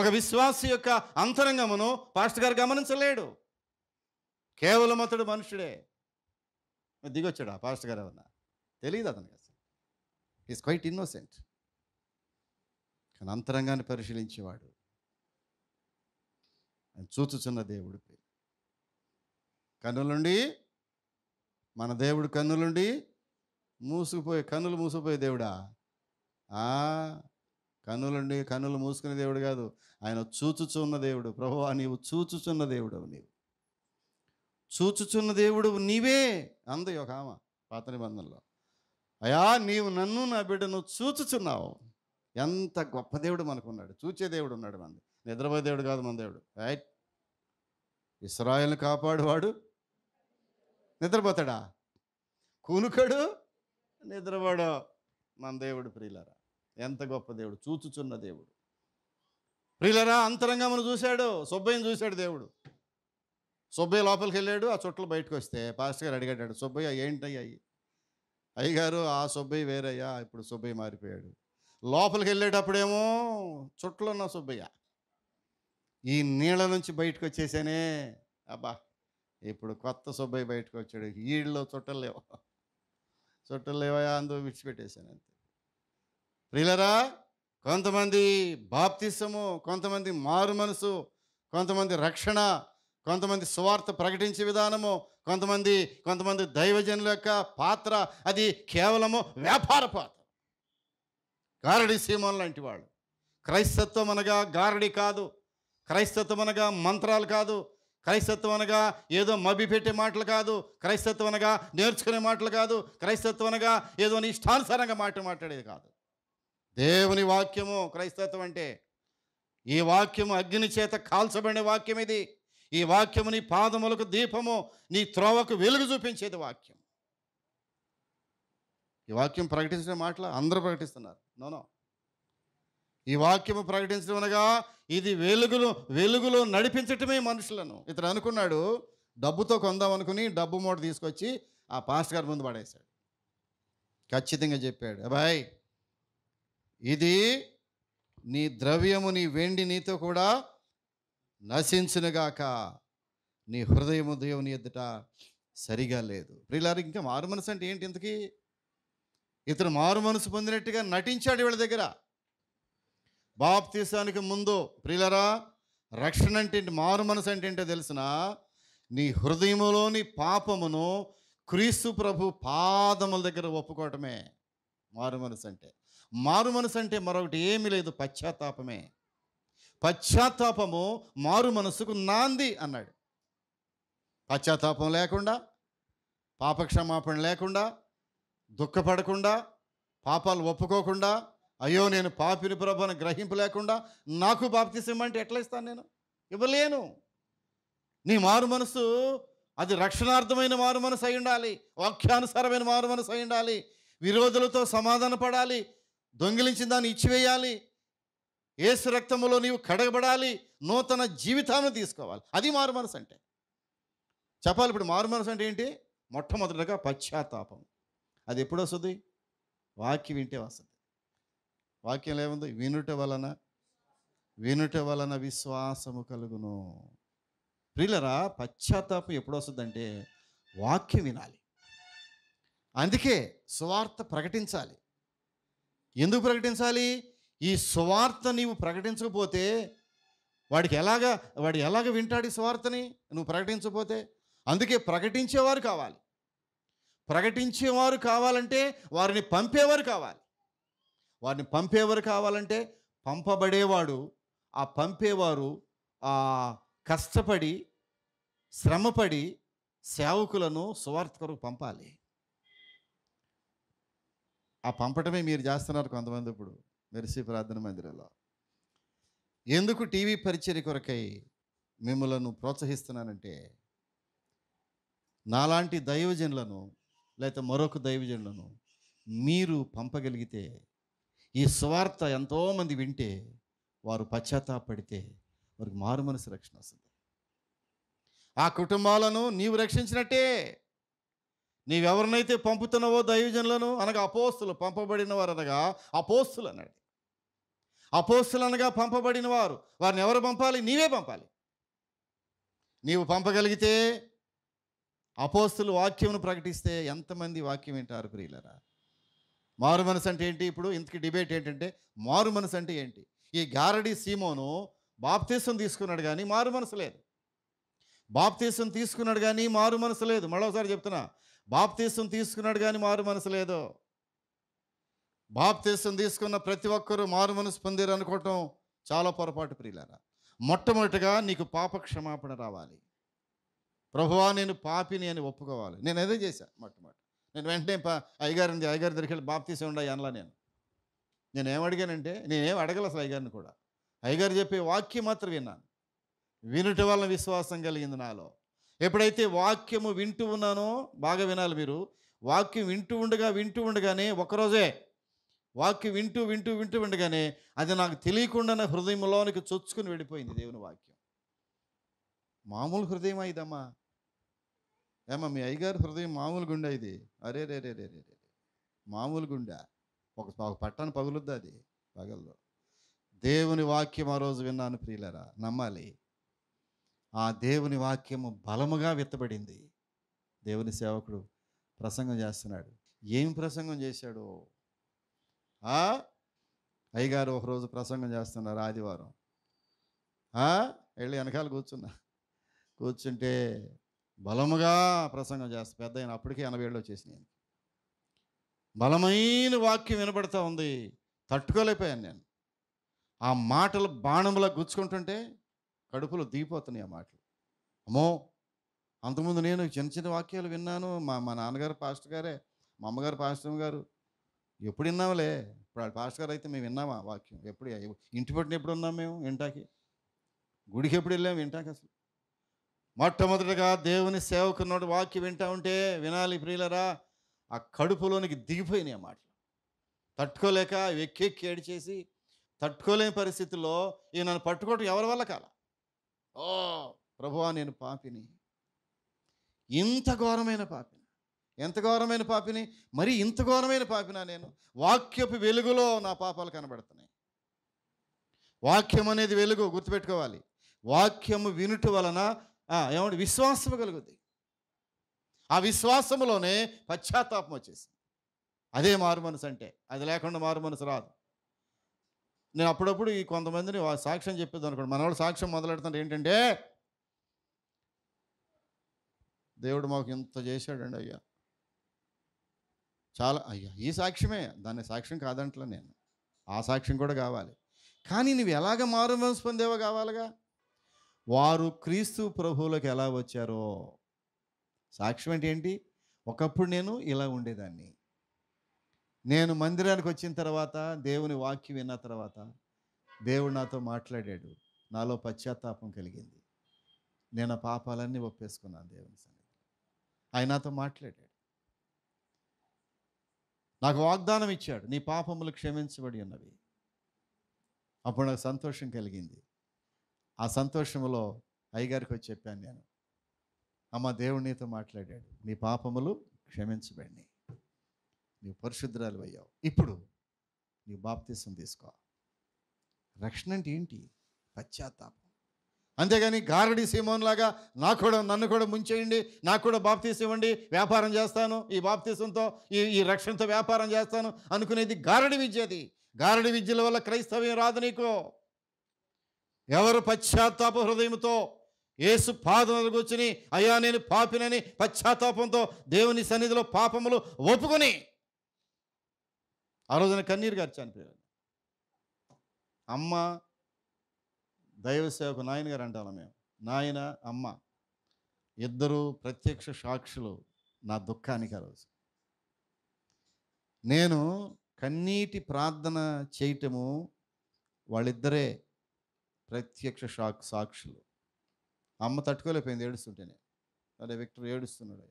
ఒక విశ్వాసి యొక్క అంతరంగమును పాస్టర్ గారు గమనించలేడు కేవలం అతడు మనుషుడే దిగొచ్చాడు ఆ పాస్టర్ గారు ఎవరన్నా తెలియదు అతనికి అసలు ఈస్ క్వైట్ ఇన్నోసెంట్ కానీ అంతరంగాన్ని పరిశీలించేవాడు ఆయన చూచుచున్న దేవుడు కన్నులుండి మన దేవుడు కన్నులుండి మూసుకుపోయే కన్నులు మూసుకుపోయే దేవుడా కనులండి కనులు మూసుకునే దేవుడు కాదు ఆయన చూచుచున్న దేవుడు ప్రభువా నీవు చూచుచున్న దేవుడు నీవు చూచుచున్న దేవుడు నీవే అంది ఒక ఆమె పాత నిబంధనలో అయా నీవు నన్ను నా బిడ్డను చూచుచున్నావు ఎంత గొప్ప దేవుడు మనకున్నాడు చూచే దేవుడు ఉన్నాడు మంది నిద్రపోయే దేవుడు కాదు మన దేవుడు రైట్ ఇస్రాయల్ని కాపాడువాడు నిద్రపోతాడా కూనుకడు నిద్రపోడు మన దేవుడు ప్రియులరా ఎంత గొప్ప దేవుడు చూచుచున్న దేవుడు ప్రియులరా అంతరంగమును చూశాడు సుబ్బయ్యను చూశాడు దేవుడు సుబ్బయ్య లోపలికి వెళ్ళాడు ఆ చుట్టలు బయటకు వస్తే పాస్టర్ గారు అడిగాడు సుబ్బయ్య ఏంటయ్యా అయ్యగారు ఆ సుబ్బయ్య వేరయ్యా ఇప్పుడు సుబ్బయ్య మారిపోయాడు లోపలికి వెళ్ళేటప్పుడేమో చుట్టలు ఉన్న సుబ్బయ్య ఈ నీళ్ళ నుంచి బయటకు వచ్చేసానే అబ్బా ఇప్పుడు కొత్త సుబ్బయ్య బయటకు వచ్చాడు ఈళ్ళలో చుట్టలు లేవా చుట్టలు లేవా అందు విడిచిపెట్టేశాను అంతే ప్రియులరా కొంతమంది బాప్తిసము కొంతమంది మారు మనసు కొంతమంది రక్షణ కొంతమంది సువార్త ప్రకటించే విధానము కొంతమంది కొంతమంది దైవజనుల యొక్క పాత్ర అది కేవలము వ్యాపార పాత్ర గారడి సీమోన్ లాంటి వాళ్ళు క్రైస్తత్వం అనగా గారడి కాదు క్రైస్తత్వం అనగా మంత్రాలు కాదు క్రైస్తత్వం అనగా ఏదో పెట్టే మాటలు కాదు క్రైస్తత్వం అనగా నేర్చుకునే మాటలు కాదు క్రైస్తత్వం అనగా ఏదో ఇష్టానుసారంగా మాట మాట్లాడేది కాదు దేవుని వాక్యము క్రైస్తత్వం అంటే ఈ వాక్యము అగ్ని చేత కాల్చబడిన వాక్యం ఇది ఈ వాక్యము నీ పాదములకు దీపము నీ త్రోవకు వెలుగు చూపించేది వాక్యం ఈ వాక్యం ప్రకటించిన మాటలు అందరూ ప్రకటిస్తున్నారు నోనో ఈ వాక్యము ప్రకటించడం అనగా ఇది వెలుగులు వెలుగులో నడిపించటమే మనుషులను ఇతను అనుకున్నాడు డబ్బుతో కొందాం అనుకుని డబ్బు మూట తీసుకొచ్చి ఆ పాస్టర్ గారి ముందు పడేశాడు ఖచ్చితంగా చెప్పాడు అబ్బాయి ఇది నీ ద్రవ్యము నీ వెండి నీతో కూడా నశించునుగాక నీ హృదయము దేవుని ఎదుట సరిగా లేదు ప్రియులారు ఇంకా మారు మనసు అంటే ఏంటి ఇంతకీ ఇతను మారు మనసు పొందినట్టుగా నటించాడు వీళ్ళ దగ్గర బాప్తీసానికి ముందు ప్రియులరా రక్షణ అంటే మారు మనసు అంటే ఏంటో తెలిసిన నీ హృదయములోని పాపమును క్రీస్తు ప్రభు పాదముల దగ్గర ఒప్పుకోవటమే మారు మనసు అంటే మారు మనసు అంటే మరొకటి ఏమీ లేదు పశ్చాత్తాపమే పశ్చాత్తాపము మారు మనసుకు నాంది అన్నాడు పశ్చాత్తాపం లేకుండా పాపక్షమాపణ లేకుండా దుఃఖపడకుండా పాపాలు ఒప్పుకోకుండా అయ్యో నేను పాపిని ప్రభను గ్రహింపు లేకుండా నాకు బాప్తిసం అంటే ఎట్లా ఇస్తాను నేను ఇవ్వలేను నీ మారు మనసు అది రక్షణార్థమైన మారు మనసు అయి ఉండాలి వాక్యానుసారమైన మారు మనసు అయి ఉండాలి విరోధులతో సమాధాన పడాలి దొంగిలించిన దాన్ని ఇచ్చివేయాలి ఏసు రక్తంలో నీవు కడగబడాలి నూతన జీవితాన్ని తీసుకోవాలి అది మారు మనసు అంటే చెప్పాలి ఇప్పుడు మారు మనసు అంటే ఏంటి మొట్టమొదటిగా పశ్చాత్తాపం అది ఎప్పుడు వస్తుంది వాక్యం వింటే వస్తుంది వాక్యం ఏముంది వినుట వలన వినుట వలన విశ్వాసము కలుగును ప్రిలరా పశ్చాత్తాపం ఎప్పుడు వస్తుందంటే వాక్యం వినాలి అందుకే సువార్త ప్రకటించాలి ఎందుకు ప్రకటించాలి ఈ స్వార్థ నీవు ప్రకటించకపోతే వాడికి ఎలాగ వాడు ఎలాగ వింటాడు ఈ స్వార్థని నువ్వు ప్రకటించకపోతే అందుకే ప్రకటించేవారు కావాలి ప్రకటించేవారు కావాలంటే వారిని పంపేవారు కావాలి వారిని పంపేవారు కావాలంటే పంపబడేవాడు ఆ పంపేవారు ఆ కష్టపడి శ్రమపడి సేవకులను స్వార్థకు పంపాలి ఆ పంపటమే మీరు చేస్తున్నారు కొంతమంది ఇప్పుడు మెరిసి ప్రార్థన మందిరంలో ఎందుకు టీవీ పరిచయ కొరకై మిమ్మలను ప్రోత్సహిస్తున్నానంటే నాలాంటి దైవజనులను లేకపోతే మరొక దైవజనులను మీరు పంపగలిగితే ఈ స్వార్త ఎంతోమంది వింటే వారు పశ్చాత్తాపడితే వారికి మారు మనసు రక్షణ వస్తుంది ఆ కుటుంబాలను నీవు రక్షించినట్టే నీవెవరినైతే పంపుతున్నావో దైవజనులను అనగా అపోస్తులు పంపబడిన వారు అనగా అపోస్తులు అన్నాడు అపోస్తులు అనగా పంపబడిన వారు వారిని ఎవరు పంపాలి నీవే పంపాలి నీవు పంపగలిగితే అపోస్తులు వాక్యమును ప్రకటిస్తే ఎంతమంది వాక్యం వింటారు ప్రియులరా మారు మనసు అంటే ఏంటి ఇప్పుడు ఇంతకి డిబేట్ ఏంటంటే మారు మనసు అంటే ఏంటి ఈ గారడి సీమోను బాప్తీసం తీసుకున్నాడు కానీ మారు మనసు లేదు బాప్తీసం తీసుకున్నాడు కానీ మారు మనసు లేదు మరోసారి చెప్తున్నా బాప్తీసం తీసుకున్నాడు కానీ మారు మనసు లేదు బాప్తీసం తీసుకున్న ప్రతి ఒక్కరూ మారు మనసు పొందారు అనుకోవటం చాలా పొరపాటు ప్రియులారా మొట్టమొదటిగా నీకు పాప క్షమాపణ రావాలి ప్రభువా నేను పాపిని అని ఒప్పుకోవాలి నేను ఏదో చేశాను మొట్టమొదటి నేను వెంటనే పా అయ్యగారిని అయ్యగారి దగ్గరికి వెళ్ళి బాప్తీసం ఉండాలి అనలా నేను నేనేం అడిగానంటే నేనేం అడగల అసలు అయ్యగారిని కూడా అయ్యగారు చెప్పే వాక్యం మాత్రం విన్నాను వినుట వలన విశ్వాసం కలిగింది నాలో ఎప్పుడైతే వాక్యము వింటూ ఉన్నానో బాగా వినాలి మీరు వాక్యం వింటూ ఉండగా వింటూ ఉండగానే ఒకరోజే వాక్యం వింటూ వింటూ వింటూ ఉండగానే అది నాకు తెలియకుండా హృదయంలోనికి చొచ్చుకుని వెళ్ళిపోయింది దేవుని వాక్యం మామూలు హృదయమా ఇదమ్మా ఏమా మీ అయ్యగారు హృదయం మామూలు గుండె ఇది అరే రే రే రే రే రే మామూలు గుండె ఒక ఒక పట్టాన్ని పగులుద్ది అది పగల్లో దేవుని వాక్యం ఆ రోజు విన్నాను ప్రియులరా నమ్మాలి ఆ దేవుని వాక్యము బలముగా విత్తబడింది దేవుని సేవకుడు ప్రసంగం చేస్తున్నాడు ఏం ప్రసంగం చేశాడు అయ్యగారు ఒకరోజు ప్రసంగం చేస్తున్నారు ఆదివారం వెళ్ళి వెనకాల కూర్చున్నా కూర్చుంటే బలముగా ప్రసంగం చేస్తా పెద్ద ఆయన అప్పటికే ఎనభై ఏళ్ళు వచ్చేసినాయి బలమైన వాక్యం వినబడతా ఉంది తట్టుకోలేకపోయాను నేను ఆ మాటలు బాణములా గుచ్చుకుంటుంటే కడుపులో దిగిపోతున్నాయి ఆ మాటలు అమ్మో అంతకుముందు నేను చిన్న చిన్న వాక్యాలు విన్నాను మా మా నాన్నగారు పాస్టర్ గారే మా అమ్మగారు పాస్టర్ గారు ఎప్పుడు విన్నావులే ఇప్పుడు పాస్టర్ గారు అయితే మేము విన్నామా వాక్యం ఎప్పుడు ఇంటి పట్టిన ఎప్పుడు ఉన్నాం మేము వింటాకి గుడికి ఎప్పుడు వెళ్ళాము వింటాకి అసలు మొట్టమొదటిగా దేవుని సేవకున్నోడు వాక్యం వింటా ఉంటే వినాలి ప్రియులరా ఆ కడుపులోనికి దిగిపోయినాయి ఆ మాటలు తట్టుకోలేక ఎక్కెక్కి ఏడిచేసి తట్టుకోలేని పరిస్థితుల్లో ఈ నన్ను పట్టుకోవటం ఎవరి వల్ల కాలా ఓ ప్రభువా నేను పాపిని ఇంత ఘోరమైన పాపిని ఎంత ఘోరమైన పాపిని మరి ఇంత ఘోరమైన పాపినా నేను వాక్యపు వెలుగులో నా పాపాలు కనబడుతున్నాయి వాక్యం అనేది వెలుగు గుర్తుపెట్టుకోవాలి వాక్యము వినుట వలన ఏమంటే విశ్వాసము కలుగుద్ది ఆ విశ్వాసములోనే పశ్చాత్తాపం వచ్చేసింది అదే మారు మనసు అంటే అది లేకుండా మారు మనసు రాదు నేను అప్పుడప్పుడు ఈ కొంతమందిని సాక్ష్యం చెప్పేది అనుకోండి మనవాడు సాక్ష్యం మొదలెడుతుంటే ఏంటంటే దేవుడు మాకు ఇంత చేశాడండి అయ్యా చాలా అయ్యా ఈ సాక్ష్యమే దాన్ని సాక్ష్యం కాదంటలే నేను ఆ సాక్ష్యం కూడా కావాలి కానీ నువ్వు ఎలాగ మారు మనసు పొందేవో కావాలిగా వారు క్రీస్తు ప్రభువులకు ఎలా వచ్చారో సాక్ష్యం అంటే ఏంటి ఒకప్పుడు నేను ఇలా ఉండేదాన్ని నేను మందిరానికి వచ్చిన తర్వాత దేవుని వాక్యం విన్న తర్వాత దేవుడు నాతో మాట్లాడాడు నాలో పశ్చాత్తాపం కలిగింది నేను పాపాలన్నీ ఒప్పేసుకున్నాను దేవుని సన్నిధి ఆయన నాతో మాట్లాడాడు నాకు వాగ్దానం ఇచ్చాడు నీ పాపములు క్షమించబడి ఉన్నవి అప్పుడు నాకు సంతోషం కలిగింది ఆ సంతోషంలో అయ్యగారికి వచ్చి చెప్పాను నేను అమ్మ దేవుడు నీతో మాట్లాడాడు నీ పాపములు క్షమించబడినాయి నీవు పరిశుద్ధురాలు అయ్యావు ఇప్పుడు నీ బాప్తీసం తీసుకో రక్షణ అంటే ఏంటి పశ్చాత్తాపం అంతేగాని గారడి లాగా నాకు కూడా నన్ను కూడా ముంచేయండి నాకు కూడా బాప్తీసం ఇవ్వండి వ్యాపారం చేస్తాను ఈ బాప్తీసంతో ఈ ఈ రక్షణతో వ్యాపారం చేస్తాను అనుకునేది గారడి విద్యది గారడి విద్యల వల్ల క్రైస్తవ్యం రాదు నీకు ఎవరు పశ్చాత్తాప హృదయంతో ఏసు పాదములకు వచ్చి అయ్యా నేను పాపినని పశ్చాత్తాపంతో దేవుని సన్నిధిలో పాపములు ఒప్పుకొని ఆ రోజున కన్నీరు గారు చనిపోయారు అమ్మ దైవ సేవకు నాయన గారు అంటాను మేము నాయన అమ్మ ఇద్దరు ప్రత్యక్ష సాక్షులు నా దుఃఖానికి ఆ రోజు నేను కన్నీటి ప్రార్థన చేయటము వాళ్ళిద్దరే ప్రత్యక్ష సాక్షులు అమ్మ తట్టుకోలేకపోయింది ఏడుస్తుంటేనే అదే విక్టర్ ఏడుస్తున్నాడు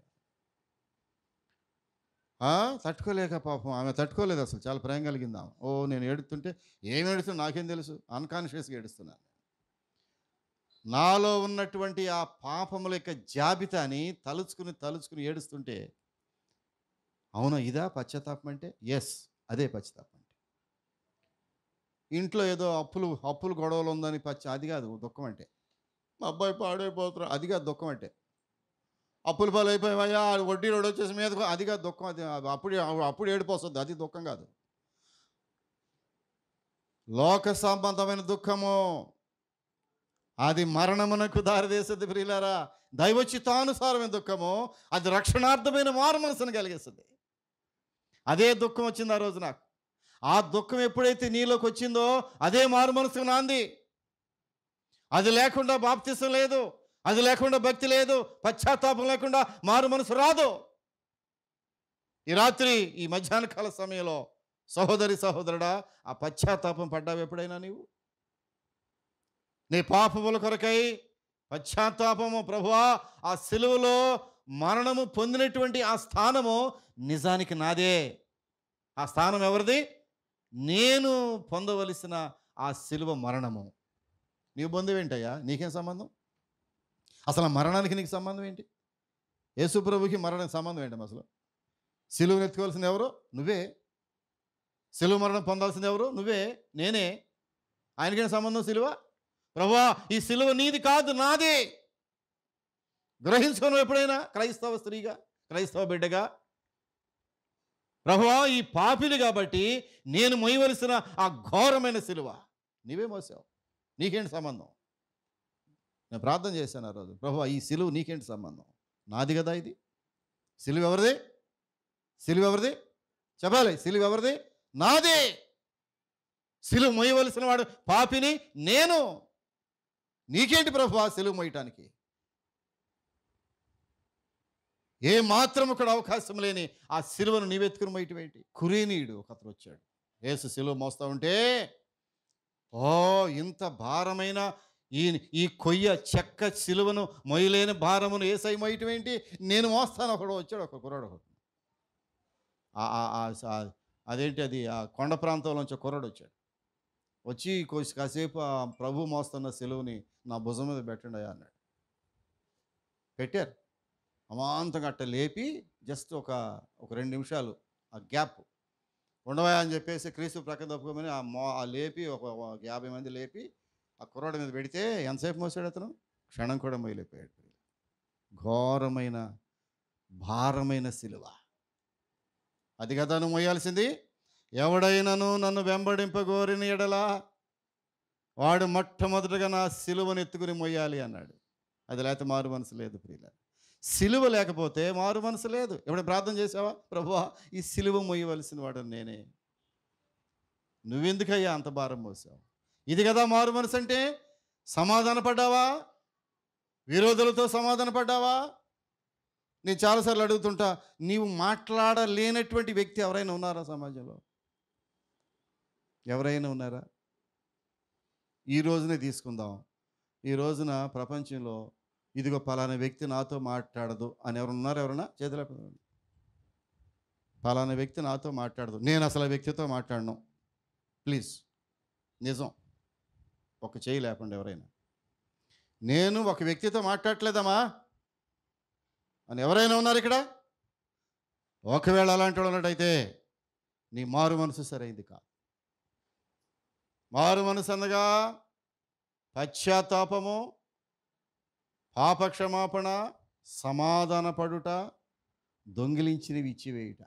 తట్టుకోలేక పాపం ఆమె తట్టుకోలేదు అసలు చాలా ప్రేమ కలిగిందాం ఓ నేను ఏడుతుంటే ఏం ఏడుస్తుంది నాకేం తెలుసు అన్కాన్షియస్గా ఏడుస్తున్నాను నాలో ఉన్నటువంటి ఆ పాపముల యొక్క జాబితాని తలుచుకుని తలుచుకుని ఏడుస్తుంటే అవును ఇదా పశ్చాత్తాపం అంటే ఎస్ అదే పశ్చాత్తాపం అంటే ఇంట్లో ఏదో అప్పులు అప్పులు గొడవలు ఉందని పచ్చ అది కాదు దుఃఖం అంటే మా అబ్బాయి పాడైపోతున్నారు అది కాదు దుఃఖం అంటే అప్పులు పాలు అయిపోయాయా వడ్డీ రోడ్ వచ్చేసి మీద అది కాదు దుఃఖం అది అప్పుడు అప్పుడు ఏడిపోస్తుంది అది దుఃఖం కాదు లోక సంబంధమైన దుఃఖము అది మరణమునకు దారితీస్తుంది ప్రియులారా దైవచితానుసారమైన దుఃఖము అది రక్షణార్థమైన మారు మనసును కలిగిస్తుంది అదే దుఃఖం వచ్చింది ఆ రోజు నాకు ఆ దుఃఖం ఎప్పుడైతే నీలోకి వచ్చిందో అదే మారు మనసుకు నాంది అది లేకుండా బాప్తిసం లేదు అది లేకుండా భక్తి లేదు పశ్చాత్తాపం లేకుండా మారు మనసు రాదు ఈ రాత్రి ఈ మధ్యాహ్న కాల సమయంలో సహోదరి సహోదరుడా ఆ పశ్చాత్తాపం పడ్డావు ఎప్పుడైనా నీవు నీ పాపముల కొరకై పశ్చాత్తాపము ప్రభువా ఆ సెలువులో మరణము పొందినటువంటి ఆ స్థానము నిజానికి నాదే ఆ స్థానం ఎవరిది నేను పొందవలసిన ఆ సిలువ మరణము నీవు పొందివేంటయ్యా నీకేం సంబంధం అసలు మరణానికి నీకు సంబంధం ఏంటి యేసుప్రభుకి మరణానికి సంబంధం ఏంటి అసలు సిలువను నెత్తుకోవాల్సింది ఎవరు నువ్వే సిలువ మరణం పొందాల్సింది ఎవరు నువ్వే నేనే ఆయనకైనా సంబంధం సిలువ ప్రభా ఈ సిలువ నీది కాదు నాది గ్రహించుకోను ఎప్పుడైనా క్రైస్తవ స్త్రీగా క్రైస్తవ బిడ్డగా ప్రభా ఈ పాపిలు కాబట్టి నేను మొయ్యవలసిన ఆ ఘోరమైన సిలువ నీవే మోసావు నీకేంటి సంబంధం నేను ప్రార్థన చేశాను ఆ రోజు ప్రభు ఈ సిలువు నీకేంటి సంబంధం నాది కదా ఇది సిలువు ఎవరిది సిలువు ఎవరిది చెప్పాలి సిలువు ఎవరిది నాదే సిలువు మొయ్యవలసిన వాడు పాపిని నేను నీకేంటి ప్రభు ఆ సిలువు మొయ్యటానికి ఏ మాత్రం ఇక్కడ అవకాశం లేని ఆ సిలువను నీవెత్తుకుని మొయ్యటం ఏంటి కురీనీయుడు ఒకతను వచ్చాడు ఏసు సిలువ మోస్తా ఉంటే ఓ ఇంత భారమైన ఈ ఈ కొయ్య చెక్క సిలువను మొయ్యలేని భారమును ఏసై మొయ్యటం ఏంటి నేను మోస్తాను ఒకడు వచ్చాడు ఒక కుర్రాడు ఒకడు అదేంటి అది ఆ కొండ ప్రాంతంలోంచి కుర్రాడు వచ్చాడు వచ్చి కాసేపు ప్రభు మోస్తున్న సెలువుని నా భుజం మీద పెట్టండి అన్నాడు పెట్టారు అమాంతంగా అట్ట లేపి జస్ట్ ఒక ఒక రెండు నిమిషాలు ఆ గ్యాప్ ఉండవా అని చెప్పేసి క్రీస్తు ప్రక్క తప్పుకోమని ఆ మో లేపి ఒక యాభై మంది లేపి ఆ కుర్రాడి మీద పెడితే ఎంతసేపు మోసాడు అతను క్షణం కూడా మొయలేపోయాడు ఘోరమైన భారమైన శిలువ అది కదా నువ్వు మోయాల్సింది ఎవడైనను నన్ను వెంబడింపగోరిన ఎడలా వాడు మొట్టమొదటగా నా శిలువను ఎత్తుకుని మొయ్యాలి అన్నాడు అది లేకపోతే మారు మనసు లేదు ప్రియుల సిలువ లేకపోతే మారు మనసు లేదు ఎప్పుడు ప్రార్థన చేసావా ప్రభువా ఈ సిలువ మొయ్యవలసిన వాడు నేనే నువ్వెందుకయ్యా అంత భారం మోసావు ఇది కదా మారు మనసు అంటే సమాధాన పడ్డావా విరోధులతో సమాధాన పడ్డావా నేను చాలాసార్లు అడుగుతుంటా నీవు మాట్లాడలేనటువంటి వ్యక్తి ఎవరైనా ఉన్నారా సమాజంలో ఎవరైనా ఉన్నారా ఈ రోజునే తీసుకుందాం ఈ రోజున ప్రపంచంలో ఇదిగో పలానా వ్యక్తి నాతో మాట్లాడదు అని ఎవరు ఉన్నారు ఎవరన్నా చేతుల పలానా వ్యక్తి నాతో మాట్లాడదు నేను అసలు వ్యక్తితో మాట్లాడను ప్లీజ్ నిజం ఒక చేయి లేకుండా ఎవరైనా నేను ఒక వ్యక్తితో మాట్లాడలేదమ్మా అని ఎవరైనా ఉన్నారు ఇక్కడ ఒకవేళ అలాంటి ఉన్నట్టయితే నీ మారు మనసు సరైంది కాదు మారు మనసు అనగా పశ్చాత్తాపము పాపక్షమాపణ సమాధానపడుట దొంగిలించినవి ఇచ్చివేయుట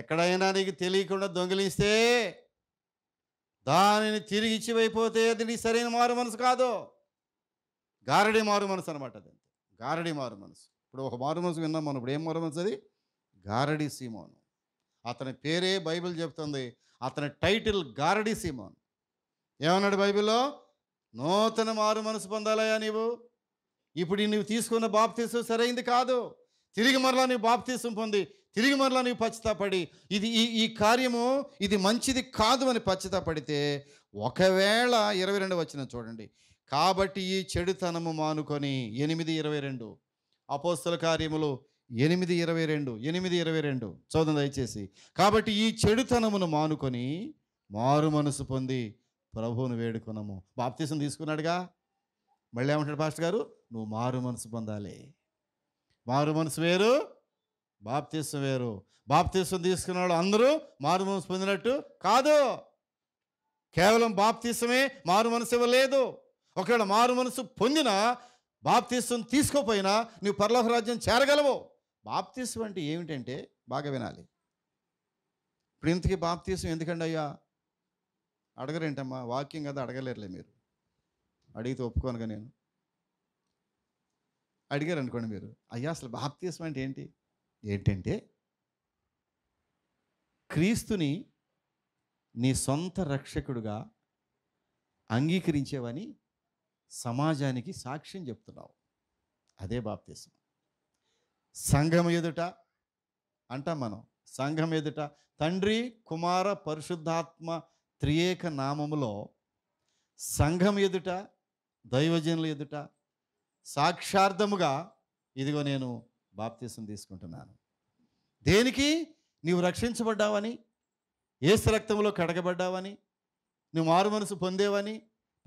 ఎక్కడైనా నీకు తెలియకుండా దొంగిలిస్తే దానిని తిరిగి ఇచ్చివైపోతే అది సరైన మారు మనసు కాదు గారడి మారు మనసు అనమాట అది గారడి మారు మనసు ఇప్పుడు ఒక మారు మనసు విన్నాం మనం ఇప్పుడు ఏం మారు మనసు అది గారడి సీమోను అతని పేరే బైబిల్ చెప్తుంది అతని టైటిల్ గారడి సీమోన్ ఏమన్నాడు బైబిల్లో నూతన మారు మనసు పొందాలయా నీవు ఇప్పుడు నీవు తీసుకున్న బాప్తీసం సరైంది కాదు తిరిగి మరలా నీవు బాప్తీసం పొంది తిరిగి మరలా నీవు పచ్చితాపడి ఇది ఈ ఈ కార్యము ఇది మంచిది కాదు అని పచ్చితాపడితే ఒకవేళ ఇరవై రెండు వచ్చిన చూడండి కాబట్టి ఈ చెడుతనము మానుకొని ఎనిమిది ఇరవై రెండు అపోస్తుల కార్యములు ఎనిమిది ఇరవై రెండు ఎనిమిది ఇరవై రెండు చదువు దయచేసి కాబట్టి ఈ చెడుతనమును మానుకొని మారు మనసు పొంది ప్రభువును వేడుకున్నాము బాప్తీసం తీసుకున్నాడుగా మళ్ళీ ఏమంటాడు పాస్టర్ గారు నువ్వు మారు మనసు పొందాలి మారు మనసు వేరు బాప్తీసం వేరు బాప్తీసం తీసుకున్న వాళ్ళు అందరూ మారు మనసు పొందినట్టు కాదు కేవలం బాప్తీసమే మారు మనసు ఇవ్వలేదు ఒకవేళ మారు మనసు పొందిన బాప్తీసం తీసుకోపోయినా నువ్వు పర్లోక రాజ్యం చేరగలవు బాప్తీసం అంటే ఏమిటంటే బాగా వినాలి ఇప్పుడు ఇంతకీ బాప్తీసం ఎందుకండి అయ్యా అడగరేంటమ్మా వాక్యం కదా అడగలేరులే మీరు అడిగితే ఒప్పుకోనుగా నేను అడిగారు అనుకోండి మీరు అయ్యా అసలు బాప్తీసం అంటే ఏంటి ఏంటంటే క్రీస్తుని నీ సొంత రక్షకుడుగా అంగీకరించేవని సమాజానికి సాక్ష్యం చెప్తున్నావు అదే బాప్తీసం సంఘం ఎదుట అంటాం మనం సంఘం ఎదుట తండ్రి కుమార పరిశుద్ధాత్మ త్రియేక నామములో సంఘం ఎదుట దైవజనుల ఎదుట సాక్షార్థముగా ఇదిగో నేను బాప్తీసం తీసుకుంటున్నాను దేనికి నీవు రక్షించబడ్డావని ఏ రక్తంలో కడగబడ్డావని నువ్వు మారు మనసు పొందేవని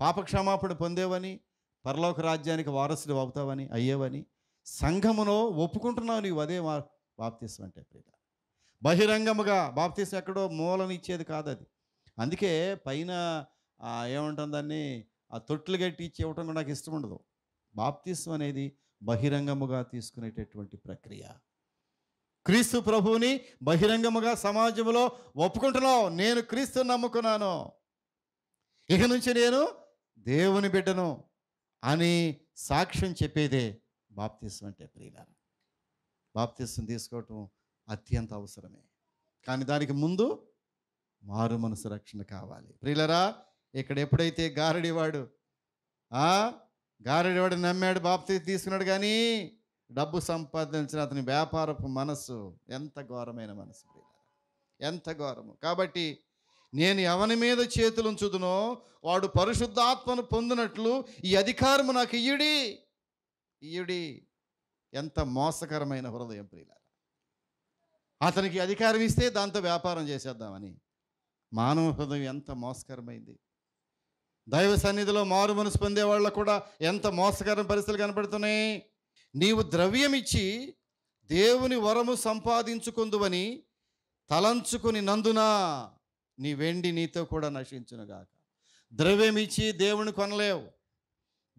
పాపక్షమాపణ పొందేవని పరలోక రాజ్యానికి వారసులు అవుతావని అయ్యేవని సంఘమునో ఒప్పుకుంటున్నావు నీవు అదే మా బాప్తీసం అంటే ప్రియ బహిరంగముగా బాప్తీసం ఎక్కడో మూలనిచ్చేది కాదు అది అందుకే పైన ఏమంటుంది దాన్ని ఆ తొట్లు గట్టి ఇచ్చి ఇవ్వటం నాకు ఇష్టం ఉండదు బాప్తీసం అనేది బహిరంగముగా తీసుకునేటటువంటి ప్రక్రియ క్రీస్తు ప్రభువుని బహిరంగముగా సమాజంలో ఒప్పుకుంటున్నావు నేను క్రీస్తు నమ్ముకున్నాను ఇక నుంచి నేను దేవుని బిడ్డను అని సాక్ష్యం చెప్పేదే బాప్తీసం అంటే ప్రియులారా బాప్తీసం తీసుకోవటం అత్యంత అవసరమే కానీ దానికి ముందు మారు మనసు రక్షణ కావాలి ప్రియులరా ఇక్కడ ఎప్పుడైతే గారడివాడు గారెడివాడు నమ్మాడు బాప్తీసి తీసుకున్నాడు కానీ డబ్బు సంపాదించిన అతని వ్యాపారపు మనసు ఎంత ఘోరమైన మనసు ఎంత ఘోరము కాబట్టి నేను ఎవని మీద చేతులు ఉంచుదునో వాడు పరిశుద్ధాత్మను పొందినట్లు ఈ అధికారము నాకు ఇయ్యుడి ఇయ్యుడి ఎంత మోసకరమైన హృదయం ప్రియుల అతనికి అధికారం ఇస్తే దాంతో వ్యాపారం చేసేద్దామని మానవ హృదయం ఎంత మోసకరమైంది దైవ సన్నిధిలో మారు మనసు పొందే వాళ్ళకు కూడా ఎంత మోసకరం పరిస్థితులు కనపడుతున్నాయి నీవు ద్రవ్యం ఇచ్చి దేవుని వరము సంపాదించుకుందువని తలంచుకుని నందున నీ వెండి నీతో కూడా నశించునుగాక ద్రవ్యం ఇచ్చి దేవుని కొనలేవు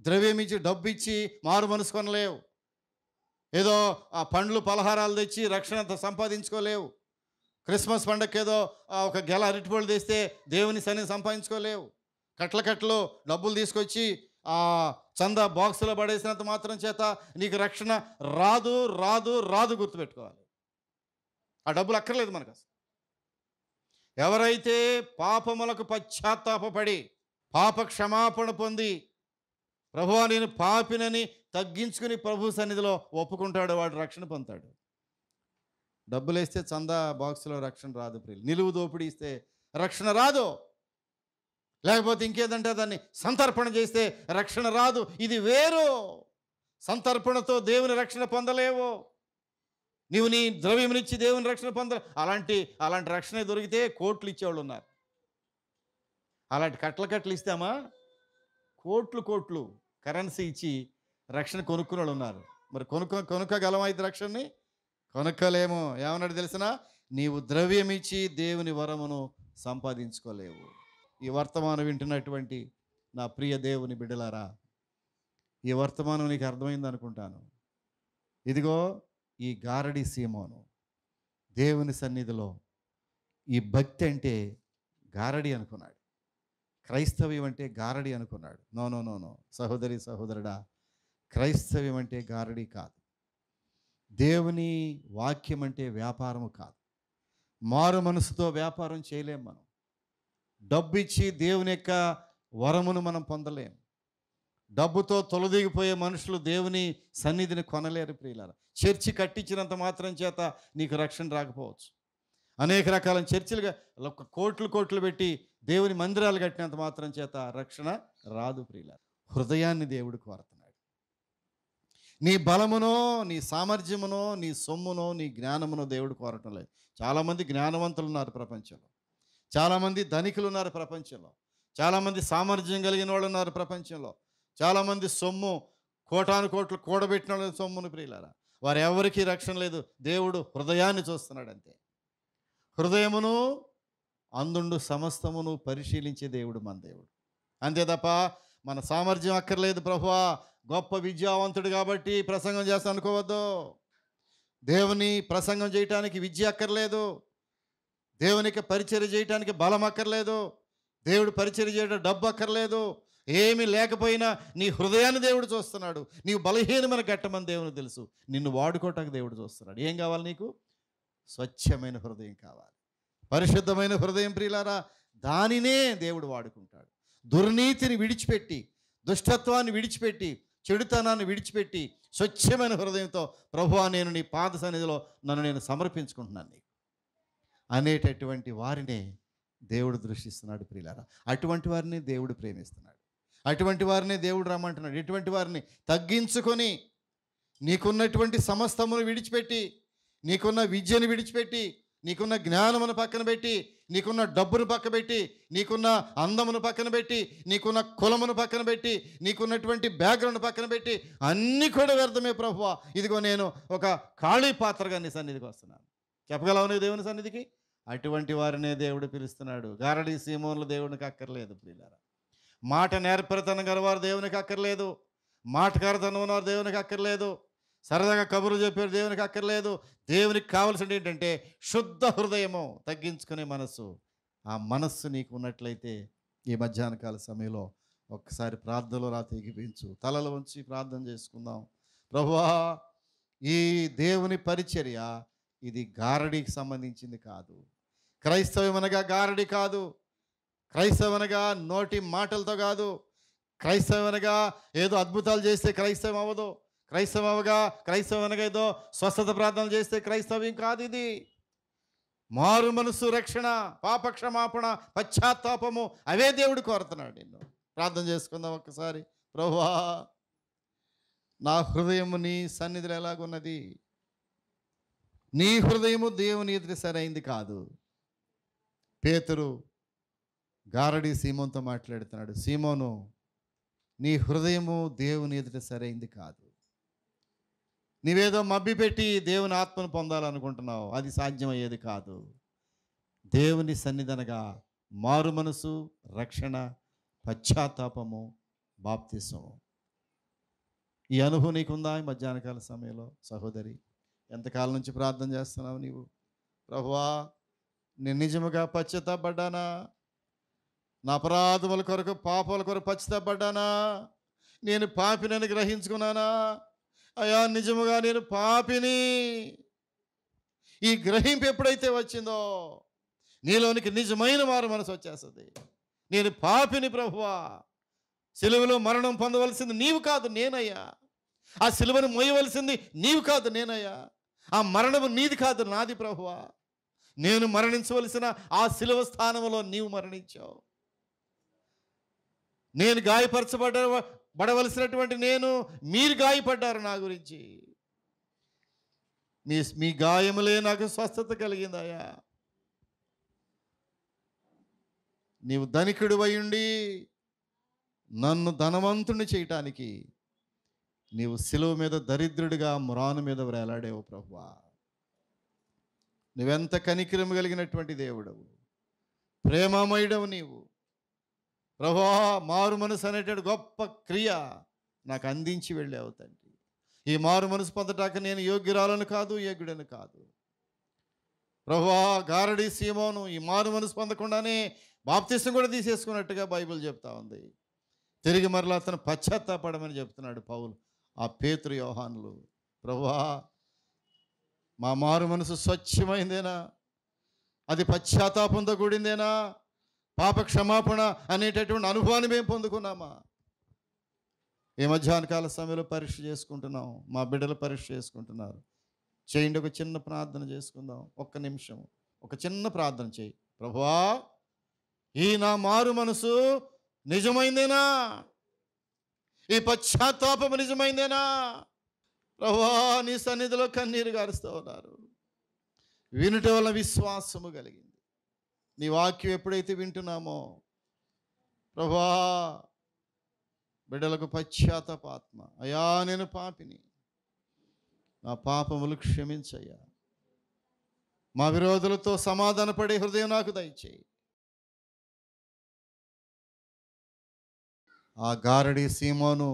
ద్రవ్యం ఇచ్చి డబ్బు ఇచ్చి మారు మనసు కొనలేవు ఏదో ఆ పండ్లు పలహారాలు తెచ్చి రక్షణ సంపాదించుకోలేవు క్రిస్మస్ పండగకి ఏదో ఒక గెల అరటిపళ్ళు తెస్తే దేవుని సన్ని సంపాదించుకోలేవు కట్ల కట్టలో డబ్బులు తీసుకొచ్చి ఆ చందా బాక్సులో పడేసినంత మాత్రం చేత నీకు రక్షణ రాదు రాదు రాదు గుర్తుపెట్టుకోవాలి ఆ డబ్బులు అక్కర్లేదు మనకు అసలు ఎవరైతే పాపములకు పశ్చాత్తాపడి పాప క్షమాపణ పొంది ప్రభు నేను పాపినని తగ్గించుకుని ప్రభు సన్నిధిలో ఒప్పుకుంటాడు వాడు రక్షణ పొందుతాడు డబ్బులు వేస్తే చందా బాక్స్లో రక్షణ రాదు ప్రియులు నిలువు దోపిడీ ఇస్తే రక్షణ రాదు లేకపోతే ఇంకేదంటే దాన్ని సంతర్పణ చేస్తే రక్షణ రాదు ఇది వేరు సంతర్పణతో దేవుని రక్షణ పొందలేవు నీవు నీ ద్రవ్యం ఇచ్చి దేవుని రక్షణ పొంద అలాంటి అలాంటి రక్షణ దొరికితే కోట్లు ఇచ్చేవాళ్ళు ఉన్నారు అలాంటి కట్ల కట్టలు ఇస్తామా కోట్లు కోట్లు కరెన్సీ ఇచ్చి రక్షణ కొనుక్కునే వాళ్ళు ఉన్నారు మరి కొనుక్క కొనుక్కగలం అయితే రక్షణని కొనుక్కలేము ఏమన్నాడు తెలిసినా నీవు ద్రవ్యం ఇచ్చి దేవుని వరమును సంపాదించుకోలేవు ఈ వర్తమానం వింటున్నటువంటి నా ప్రియ దేవుని బిడ్డలారా ఈ వర్తమానం నీకు అర్థమైంది అనుకుంటాను ఇదిగో ఈ గారడి సీమోను దేవుని సన్నిధిలో ఈ భక్తి అంటే గారడి అనుకున్నాడు క్రైస్తవ్యం అంటే గారడి అనుకున్నాడు నో నో నో నో సహోదరి సహోదరుడా క్రైస్తవ్యం అంటే గారడి కాదు దేవుని వాక్యం అంటే వ్యాపారము కాదు మారు మనసుతో వ్యాపారం చేయలేం మనం డబ్బు ఇచ్చి దేవుని యొక్క వరమును మనం పొందలేం డబ్బుతో తొలదిగిపోయే మనుషులు దేవుని సన్నిధిని కొనలేరు ప్రియులారా చర్చి కట్టించినంత మాత్రం చేత నీకు రక్షణ రాకపోవచ్చు అనేక రకాల చర్చిలుగా కోట్లు కోట్లు పెట్టి దేవుని మందిరాలు కట్టినంత మాత్రం చేత రక్షణ రాదు ప్రియులారా హృదయాన్ని దేవుడు కోరుతున్నాడు నీ బలమునో నీ సామర్థ్యమునో నీ సొమ్మునో నీ జ్ఞానమునో దేవుడు కోరటం లేదు చాలామంది జ్ఞానవంతులు ఉన్నారు ప్రపంచంలో చాలామంది ధనికులు ఉన్నారు ప్రపంచంలో చాలామంది సామర్థ్యం కలిగిన వాళ్ళు ఉన్నారు ప్రపంచంలో చాలామంది సొమ్ము కోటాను కోట్లు కూడబెట్టిన వాళ్ళు సొమ్మును ప్రియులారా వారు ఎవరికీ రక్షణ లేదు దేవుడు హృదయాన్ని చూస్తున్నాడు అంతే హృదయమును అందుండు సమస్తమును పరిశీలించే దేవుడు మన దేవుడు అంతే తప్ప మన సామర్థ్యం అక్కర్లేదు ప్రభువా గొప్ప విద్యావంతుడు కాబట్టి ప్రసంగం చేస్తా అనుకోవద్దు దేవుని ప్రసంగం చేయటానికి విద్య అక్కర్లేదు దేవునికి పరిచయం చేయడానికి బలం అక్కర్లేదు దేవుడు పరిచయం చేయడం డబ్బు అక్కర్లేదు ఏమీ లేకపోయినా నీ హృదయాన్ని దేవుడు చూస్తున్నాడు నీవు బలహీనమైన ఘట్టమని దేవుని తెలుసు నిన్ను వాడుకోవటానికి దేవుడు చూస్తున్నాడు ఏం కావాలి నీకు స్వచ్ఛమైన హృదయం కావాలి పరిశుద్ధమైన హృదయం ప్రియులారా దానినే దేవుడు వాడుకుంటాడు దుర్నీతిని విడిచిపెట్టి దుష్టత్వాన్ని విడిచిపెట్టి చెడుతనాన్ని విడిచిపెట్టి స్వచ్ఛమైన హృదయంతో ప్రభువా నేను నీ పాద సన్నిధిలో నన్ను నేను సమర్పించుకుంటున్నాను నీకు అనేటటువంటి వారిని దేవుడు దృష్టిస్తున్నాడు ప్రియులారా అటువంటి వారిని దేవుడు ప్రేమిస్తున్నాడు అటువంటి వారిని దేవుడు రమ్మంటున్నాడు ఇటువంటి వారిని తగ్గించుకొని నీకున్నటువంటి సమస్తమును విడిచిపెట్టి నీకున్న విద్యను విడిచిపెట్టి నీకున్న జ్ఞానమును పక్కన పెట్టి నీకున్న డబ్బును పక్కన పెట్టి నీకున్న అందమును పక్కన పెట్టి నీకున్న కులమును పక్కన పెట్టి నీకున్నటువంటి బ్యాక్గ్రౌండ్ పక్కన పెట్టి అన్నీ కూడా వ్యర్థమే ప్రభువా ఇదిగో నేను ఒక ఖాళీ పాత్రగా నీ సన్నిధికి వస్తున్నాను చెప్పగలవు దేవుని సన్నిధికి అటువంటి వారినే దేవుడు పిలుస్తున్నాడు గారడి సీమోన్లు దేవునికి అక్కర్లేదు ప్రియులారా మాట నేర్పరితనం వారు దేవునికి అక్కర్లేదు మాటకారతనం ఉన్నవారు దేవునికి అక్కర్లేదు సరదాగా కబురు చెప్పారు దేవునికి అక్కర్లేదు దేవునికి కావాల్సింది ఏంటంటే శుద్ధ హృదయము తగ్గించుకునే మనస్సు ఆ మనస్సు నీకు ఉన్నట్లయితే ఈ మధ్యాహ్న కాల సమయంలో ఒక్కసారి ప్రార్థనలో రాత ఎగిపించు తలలో ఉంచి ప్రార్థన చేసుకుందాం ప్రభువా ఈ దేవుని పరిచర్య ఇది గారడీకి సంబంధించింది కాదు క్రైస్తవం అనగా గారడి కాదు క్రైస్తవం అనగా నోటి మాటలతో కాదు క్రైస్తవం అనగా ఏదో అద్భుతాలు చేస్తే క్రైస్తవం అవ్వదు క్రైస్తవం అవగా క్రైస్తవం అనగా ఏదో స్వస్థత ప్రార్థనలు చేస్తే క్రైస్తవ్యం కాదు ఇది మారు మనసు రక్షణ పాపక్షమాపణ పశ్చాత్తాపము అవే దేవుడు కోరుతున్నాడు నిన్ను ప్రార్థన చేసుకుందాం ఒక్కసారి ప్రభువా నా హృదయము నీ సన్నిధిలో ఎలాగున్నది నీ హృదయము దేవుని ఎదురు సరైంది కాదు పేతురు గారడి సీమోన్తో మాట్లాడుతున్నాడు సీమోను నీ హృదయము దేవుని ఎదుట సరైంది కాదు నీవేదో మబ్బి పెట్టి దేవుని ఆత్మను పొందాలనుకుంటున్నావు అది సాధ్యమయ్యేది కాదు దేవుని సన్నిధనగా మారు మనసు రక్షణ పశ్చాత్తాపము బాప్తిసము ఈ అనుభవం నీకుందా మధ్యాహ్నకాల సమయంలో సహోదరి ఎంతకాలం నుంచి ప్రార్థన చేస్తున్నావు నీవు ప్రభువా నేను నిజముగా పశ్చాత్తాపడ్డానా నా అపరాధముల కొరకు పాపాల కొరకు పశ్చాత్తాపడ్డానా నేను పాపినని గ్రహించుకున్నానా అయా నిజముగా నేను పాపిని ఈ గ్రహింపు ఎప్పుడైతే వచ్చిందో నీలోనికి నిజమైన వారు మనసు వచ్చేస్తుంది నేను పాపిని ప్రభువా సెలువులో మరణం పొందవలసింది నీవు కాదు నేనయ్యా ఆ సిలువను మోయవలసింది నీవు కాదు నేనయ్యా ఆ మరణము నీది కాదు నాది ప్రభువా నేను మరణించవలసిన ఆ శిలవ స్థానంలో నీవు మరణించావు నేను గాయపరచబడ పడవలసినటువంటి నేను మీరు గాయపడ్డారు నా గురించి మీ మీ గాయములే నాకు స్వస్థత కలిగిందయ్యా నీవు ధనికుడు అయ్యుండి నన్ను ధనవంతుని చేయటానికి నీవు సిలువ మీద దరిద్రుడిగా మురాను మీద వేలాడేవు ప్రభువా నువ్వెంత కనికిరము కలిగినటువంటి దేవుడవు ప్రేమమయుడవు నీవు ప్రభా మారు మనసు అనేటువంటి గొప్ప క్రియ నాకు అందించి వెళ్ళావు తండ్రి ఈ మారు మనసు పొందటాక నేను యోగ్యురాలను కాదు యోగ్యుడను కాదు ప్రభా గారడి సీమోను ఈ మారు మనసు పొందకుండానే బాప్తిసం కూడా తీసేసుకున్నట్టుగా బైబిల్ చెప్తా ఉంది తిరిగి మరలా అతను పశ్చాత్తాపడమని చెప్తున్నాడు పౌలు ఆ పేతృ వ్యవహానులు ప్రభా మా మారు మనసు స్వచ్ఛమైందేనా అది పశ్చాత్తాపంతో కూడిందేనా పాప క్షమాపణ అనేటటువంటి అనుభవాన్ని మేము పొందుకున్నామా ఈ కాల సమయంలో పరీక్ష చేసుకుంటున్నాం మా బిడ్డలు పరీక్ష చేసుకుంటున్నారు చేయండి ఒక చిన్న ప్రార్థన చేసుకుందాం ఒక్క నిమిషం ఒక చిన్న ప్రార్థన చేయి ప్రభువా ఈ నా మారు మనసు నిజమైందేనా ఈ పశ్చాత్తాపం నిజమైందేనా ప్రభా నీ సన్నిధిలో కన్నీరు గారుస్తూ ఉన్నారు వినుట వల్ల విశ్వాసము కలిగింది నీ వాక్యం ఎప్పుడైతే వింటున్నామో ప్రభా బిడ్డలకు పశ్చాత్తాపాత్మ అయా నేను పాపిని నా పాపములు క్షమించయ్యా మా విరోధులతో సమాధానపడే హృదయం నాకు దయచేయి ఆ గారడి సీమోను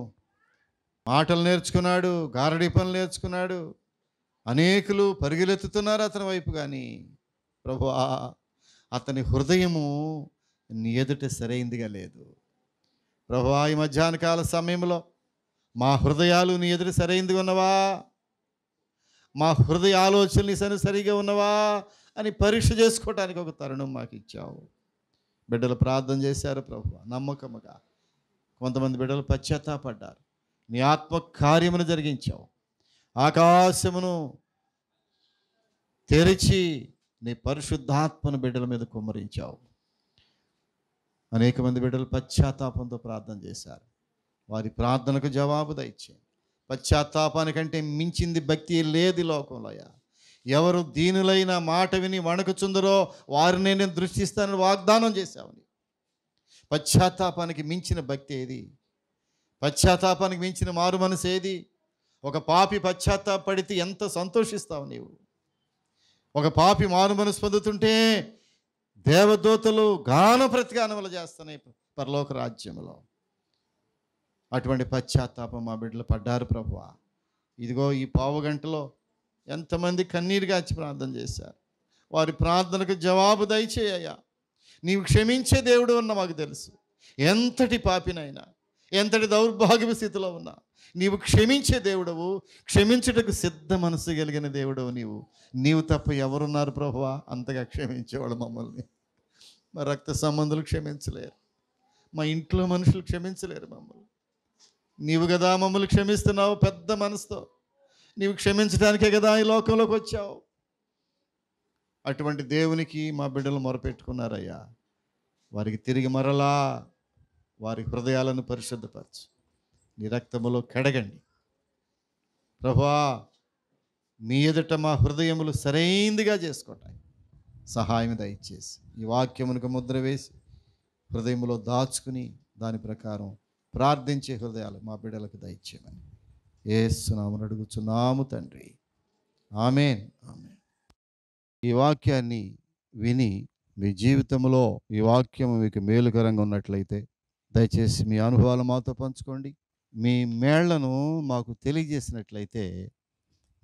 మాటలు నేర్చుకున్నాడు గారడి పనులు నేర్చుకున్నాడు అనేకులు పరిగెలెత్తుతున్నారు అతని వైపు కానీ ప్రభు అతని హృదయము నీ ఎదుట సరైందిగా లేదు ప్రభు ఈ మధ్యాహ్నకాల సమయంలో మా హృదయాలు నీ ఎదుట సరైందిగా ఉన్నవా మా హృదయ ఆలోచనలు సరి సరిగా ఉన్నవా అని పరీక్ష చేసుకోవడానికి ఒక తరుణం మాకు ఇచ్చావు బిడ్డలు ప్రార్థన చేశారు ప్రభు నమ్మకముగా కొంతమంది బిడ్డలు పశ్చాత్తాపడ్డారు నీ ఆత్మ కార్యమును జరిగించావు ఆకాశమును తెరిచి నీ పరిశుద్ధాత్మను బిడ్డల మీద కుమ్మరించావు అనేక మంది బిడ్డలు పశ్చాత్తాపంతో ప్రార్థన చేశారు వారి ప్రార్థనకు జవాబు దయచేయండి పశ్చాత్తాపానికంటే మించింది భక్తి లేదు లోకంలోయా ఎవరు దీనులైన మాట విని వణకుచుందరో వారిని నేను దృష్టిస్తానని వాగ్దానం చేశావు పశ్చాత్తాపానికి మించిన భక్తి ఏది పశ్చాత్తాపానికి మించిన మారు మనసు ఏది ఒక పాపి పశ్చాత్తాపడితే ఎంత సంతోషిస్తావు నీవు ఒక పాపి మారు మనసు పొందుతుంటే దేవదూతలు గాన ప్రతిగానములు చేస్తున్నాయి పరలోక రాజ్యంలో అటువంటి పశ్చాత్తాపం మా బిడ్డలు పడ్డారు ప్రభు ఇదిగో ఈ పావు గంటలో ఎంతమంది కన్నీరుగాచి ప్రార్థన చేశారు వారి ప్రార్థనకు జవాబు దయచేయ్యా నీవు క్షమించే దేవుడు అన్న మాకు తెలుసు ఎంతటి పాపినైనా ఎంతటి దౌర్భాగ్య స్థితిలో ఉన్నా నీవు క్షమించే దేవుడవు క్షమించుటకు సిద్ధ మనసు కలిగిన దేవుడవు నీవు నీవు తప్ప ఎవరున్నారు ప్రభువా అంతగా క్షమించేవాడు మమ్మల్ని మా రక్త సంబంధులు క్షమించలేరు మా ఇంట్లో మనుషులు క్షమించలేరు మమ్మల్ని నీవు కదా మమ్మల్ని క్షమిస్తున్నావు పెద్ద మనసుతో నీవు క్షమించడానికే కదా ఈ లోకంలోకి వచ్చావు అటువంటి దేవునికి మా బిడ్డలు మొరపెట్టుకున్నారయ్యా వారికి తిరిగి మరలా వారి హృదయాలను పరిశుద్ధపరచు నీ రక్తములో కడగండి ప్రభా మీ ఎదుట మా హృదయములు సరైందిగా చేసుకుంటాయి సహాయం దయచేసి ఈ వాక్యమునకు ముద్ర వేసి హృదయములో దాచుకుని దాని ప్రకారం ప్రార్థించే హృదయాలు మా బిడ్డలకు దయచేయమని సునామును అడుగుచున్నాము తండ్రి ఆమెన్ ఆమెన్ ఈ వాక్యాన్ని విని మీ జీవితంలో ఈ వాక్యం మీకు మేలుకరంగా ఉన్నట్లయితే దయచేసి మీ అనుభవాలు మాతో పంచుకోండి మీ మేళ్లను మాకు తెలియజేసినట్లయితే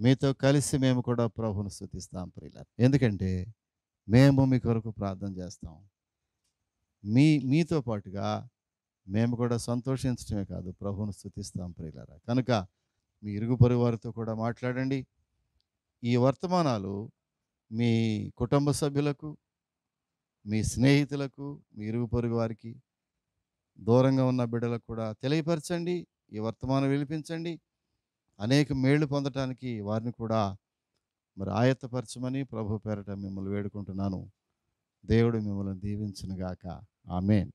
మీతో కలిసి మేము కూడా ప్రభును స్థుతిస్తాం ప్రియుల ఎందుకంటే మేము మీ కొరకు ప్రార్థన చేస్తాం మీ మీతో పాటుగా మేము కూడా సంతోషించడమే కాదు ప్రభును స్థుతిస్తాం ప్రియులారా కనుక మీ ఇరుగు పొరుగు వారితో కూడా మాట్లాడండి ఈ వర్తమానాలు మీ కుటుంబ సభ్యులకు మీ స్నేహితులకు మీ ఇరుగు పొరుగు వారికి దూరంగా ఉన్న బిడ్డలకు కూడా తెలియపరచండి ఈ వర్తమానం వినిపించండి అనేక మేళ్లు పొందటానికి వారిని కూడా మరి ఆయత్తపరచమని ప్రభు పేరట మిమ్మల్ని వేడుకుంటున్నాను దేవుడు మిమ్మల్ని దీవించునుగాక ఆమెన్